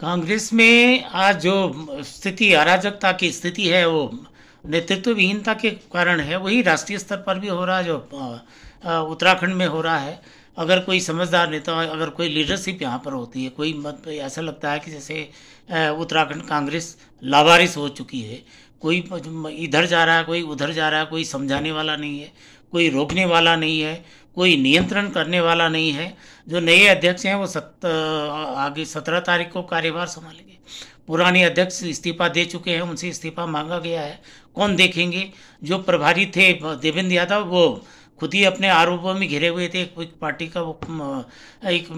कांग्रेस में आज जो स्थिति अराजकता की स्थिति है वो नेतृत्व विहीनता के कारण है वही राष्ट्रीय स्तर पर भी हो रहा है जो उत्तराखंड में हो रहा है अगर कोई समझदार नेता अगर कोई लीडरशिप यहाँ पर होती है कोई मत ऐसा लगता है कि जैसे उत्तराखंड कांग्रेस लावारिस हो चुकी है कोई इधर जा रहा है कोई उधर जा रहा है कोई समझाने वाला नहीं है कोई रोकने वाला नहीं है कोई नियंत्रण करने वाला नहीं है जो नए अध्यक्ष हैं वो सत आगे सत्रह तारीख को कार्यभार संभालेंगे पुराने अध्यक्ष इस्तीफा दे चुके हैं उनसे इस्तीफा मांगा गया है कौन देखेंगे जो प्रभारी थे देवेंद्र यादव वो खुद ही अपने आरोपों में घिरे हुए थे एक पार्टी का वो एक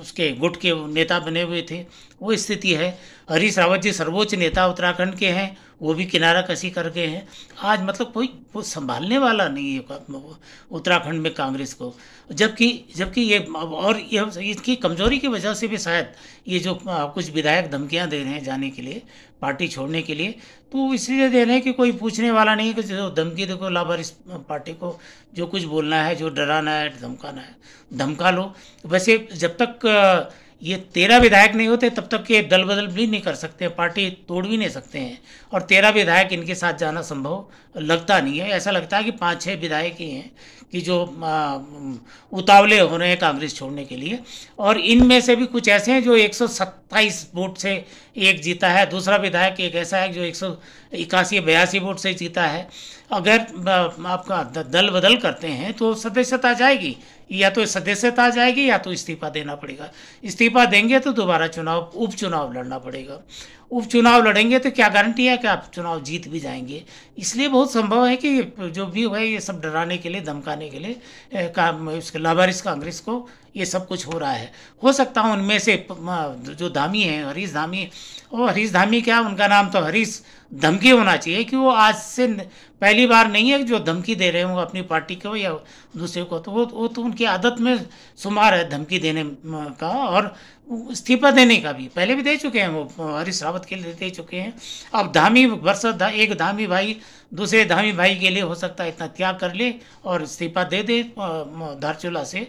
उसके गुट के नेता बने हुए थे वो स्थिति है हरीश रावत जी सर्वोच्च नेता उत्तराखंड के हैं वो भी किनारा कसी कर गए हैं आज मतलब कोई वो संभालने वाला नहीं है उत्तराखंड में कांग्रेस को जबकि जबकि ये और ये इसकी कमजोरी की वजह से भी शायद ये जो कुछ विधायक धमकियां दे रहे हैं जाने के लिए पार्टी छोड़ने के लिए तो इसलिए दे रहे हैं कि कोई पूछने वाला नहीं है कि जो धमकी देखो लाभार इस पार्टी को जो कुछ बोलना है जो डराना है धमकाना है धमका लो वैसे जब तक ये तेरह विधायक नहीं होते तब तक के दल बदल भी नहीं कर सकते पार्टी तोड़ भी नहीं सकते हैं और तेरह विधायक इनके साथ जाना संभव लगता नहीं है ऐसा लगता है कि पाँच छः विधायक ही हैं कि जो आ, उतावले हो रहे हैं कांग्रेस छोड़ने के लिए और इनमें से भी कुछ ऐसे हैं जो एक सत्ताईस वोट से एक जीता है दूसरा विधायक एक ऐसा है जो एक सौ इक्यासी बयासी वोट से जीता है अगर आपका दल बदल करते हैं तो सदस्यता जाएगी या तो सदस्यता जाएगी या तो इस्तीफा देना पड़ेगा इस्तीफा देंगे तो दोबारा चुनाव उपचुनाव लड़ना पड़ेगा उपचुनाव लड़ेंगे तो क्या गारंटी है कि आप चुनाव जीत भी जाएंगे इसलिए बहुत संभव है कि जो भी है ये सब डराने के लिए धमकाने के लिए काम उसके लावारिस कांग्रेस को ये सब कुछ हो रहा है हो सकता है उनमें से जो धामी हैं हरीश धामी और हरीश धामी क्या उनका नाम तो हरीश धमकी होना चाहिए कि वो आज से पहली बार नहीं है जो धमकी दे रहे हो अपनी पार्टी को या दूसरे को तो वो वो तो उनकी आदत में शुमार है धमकी देने का और इस्तीफा देने का भी पहले भी दे चुके हैं वो हरीश रावत के लिए दे चुके हैं अब धामी वर्षा एक धामी भाई दूसरे धामी भाई के लिए हो सकता है इतना त्याग कर ले और इस्तीफा दे दे धारचूला से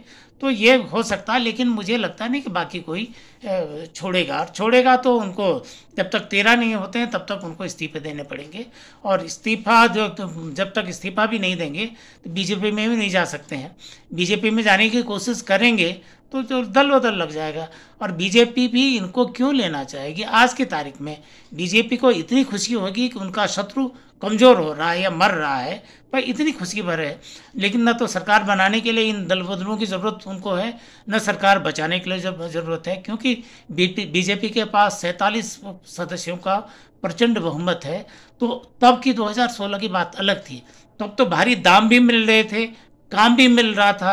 तो ये हो सकता है लेकिन मुझे लगता नहीं कि बाकी कोई छोड़ेगा और छोड़ेगा तो उनको जब तक तेरह नहीं होते हैं तब तक उनको इस्तीफे देने पड़ेंगे और इस्तीफा जो तो, जब तक इस्तीफा भी नहीं देंगे तो बीजेपी में भी नहीं जा सकते हैं बीजेपी में जाने की कोशिश करेंगे तो जो दल बदल लग जाएगा और बीजेपी भी इनको क्यों लेना चाहेगी आज की तारीख में बीजेपी को इतनी खुशी होगी कि उनका शत्रु कमज़ोर हो रहा है या मर रहा है पर इतनी खुशी भर है लेकिन न तो सरकार बनाने के लिए इन दल बदलों की ज़रूरत उनको है न सरकार बचाने के लिए ज़रूरत है क्योंकि बीजेपी के पास सैंतालीस सदस्यों का प्रचंड बहुमत है तो तब की 2016 की बात अलग थी तब तो भारी दाम भी मिल रहे थे काम भी मिल रहा था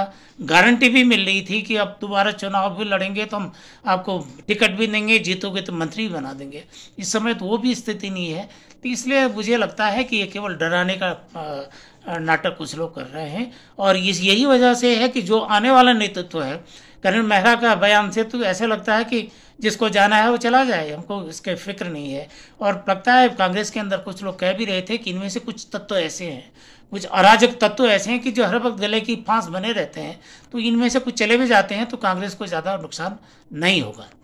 गारंटी भी मिल रही थी कि अब दोबारा चुनाव भी लड़ेंगे तो हम आपको टिकट भी देंगे जीतोगे तो मंत्री भी बना देंगे इस समय तो वो भी स्थिति नहीं है तो इसलिए मुझे लगता है कि ये केवल डराने का नाटक कुछ लोग कर रहे हैं और इस यही वजह से है कि जो आने वाला नेतृत्व है करण मेहरा का बयान से तो ऐसे लगता है कि जिसको जाना है वो चला जाए हमको इसके फिक्र नहीं है और लगता है कांग्रेस के अंदर कुछ लोग कह भी रहे थे कि इनमें से कुछ तत्व ऐसे हैं कुछ अराजक तत्व ऐसे हैं कि जो हर वक्त गले की फांस बने रहते हैं तो इनमें से कुछ चले भी जाते हैं तो कांग्रेस को ज़्यादा नुकसान नहीं होगा